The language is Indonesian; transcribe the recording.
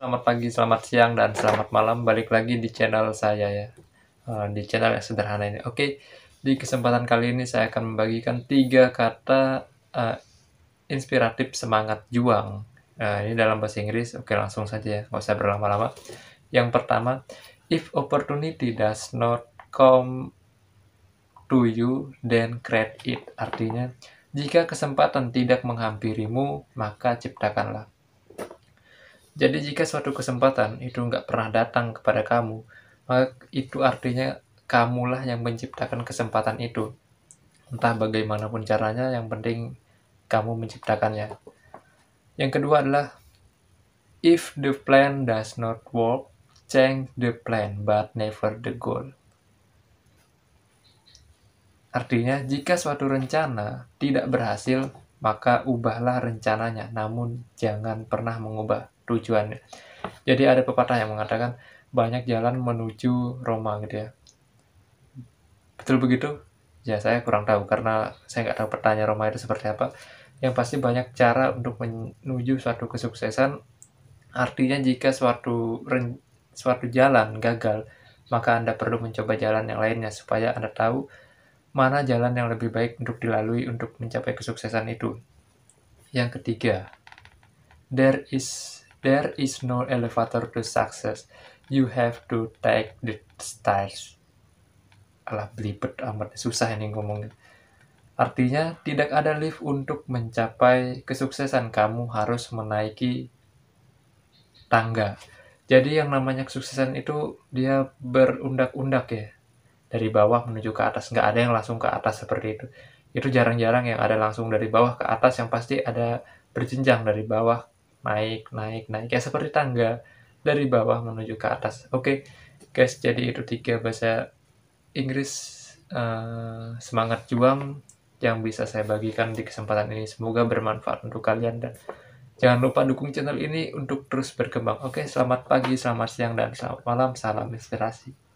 Selamat pagi, selamat siang, dan selamat malam. Balik lagi di channel saya ya, eh, di channel yang sederhana ini. Oke, di kesempatan kali ini saya akan membagikan tiga kata uh, inspiratif semangat juang. Uh, ini dalam bahasa Inggris. Oke, langsung saja ya, nggak usah berlama-lama. Yang pertama, if opportunity does not come to you, then create it. Artinya, jika kesempatan tidak menghampirimu, maka ciptakanlah. Jadi jika suatu kesempatan itu nggak pernah datang kepada kamu, maka itu artinya kamulah yang menciptakan kesempatan itu. Entah bagaimanapun caranya, yang penting kamu menciptakannya. Yang kedua adalah, if the plan does not work, change the plan but never the goal. Artinya, jika suatu rencana tidak berhasil, maka ubahlah rencananya, namun jangan pernah mengubah tujuannya. Jadi ada pepatah yang mengatakan banyak jalan menuju Roma gitu ya. Betul begitu? Ya saya kurang tahu karena saya nggak tahu pertanyaan Roma itu seperti apa. Yang pasti banyak cara untuk menuju suatu kesuksesan. Artinya jika suatu suatu jalan gagal, maka Anda perlu mencoba jalan yang lainnya supaya Anda tahu mana jalan yang lebih baik untuk dilalui untuk mencapai kesuksesan itu. Yang ketiga, there is there is no elevator to success. You have to take the stairs. Alah belibet amat susah ini ngomongnya. Artinya tidak ada lift untuk mencapai kesuksesan. Kamu harus menaiki tangga. Jadi yang namanya kesuksesan itu dia berundak-undak ya dari bawah menuju ke atas nggak ada yang langsung ke atas seperti itu itu jarang-jarang yang ada langsung dari bawah ke atas yang pasti ada berjenjang dari bawah naik naik naik ya seperti tangga dari bawah menuju ke atas oke okay, guys jadi itu tiga bahasa Inggris uh, semangat juang yang bisa saya bagikan di kesempatan ini semoga bermanfaat untuk kalian dan jangan lupa dukung channel ini untuk terus berkembang oke okay, selamat pagi selamat siang dan selamat malam salam inspirasi